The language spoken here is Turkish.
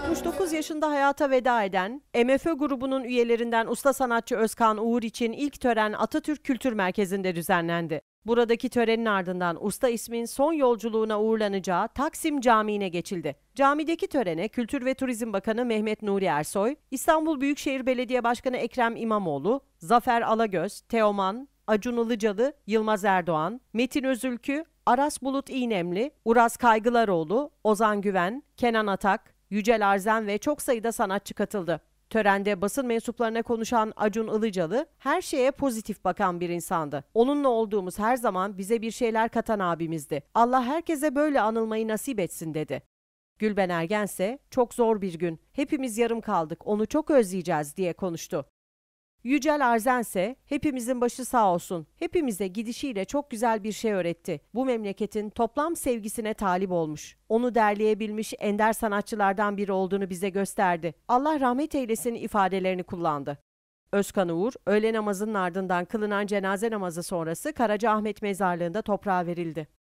69 yaşında hayata veda eden MFÖ grubunun üyelerinden usta sanatçı Özkan Uğur için ilk tören Atatürk Kültür Merkezi'nde düzenlendi. Buradaki törenin ardından usta ismin son yolculuğuna uğurlanacağı Taksim Camii'ne geçildi. Camideki törene Kültür ve Turizm Bakanı Mehmet Nuri Ersoy, İstanbul Büyükşehir Belediye Başkanı Ekrem İmamoğlu, Zafer Alagöz, Teoman, Acun Ilıcalı, Yılmaz Erdoğan, Metin Özülkü, Aras Bulut İğnemli, Uras Kaygılaroğlu, Ozan Güven, Kenan Atak, Yücel Arzen ve çok sayıda sanatçı katıldı. Törende basın mensuplarına konuşan Acun Ilıcalı her şeye pozitif bakan bir insandı. Onunla olduğumuz her zaman bize bir şeyler katan abimizdi. Allah herkese böyle anılmayı nasip etsin dedi. Gülben Ergen ise çok zor bir gün. Hepimiz yarım kaldık. Onu çok özleyeceğiz diye konuştu. Yücel Arzense, hepimizin başı sağ olsun. Hepimize gidişiyle çok güzel bir şey öğretti. Bu memleketin toplam sevgisine talip olmuş. Onu derleyebilmiş ender sanatçılardan biri olduğunu bize gösterdi. Allah rahmet eylesin ifadelerini kullandı. Özkan Uğur, öğle namazının ardından kılınan cenaze namazı sonrası Karacaahmet mezarlığında toprağa verildi.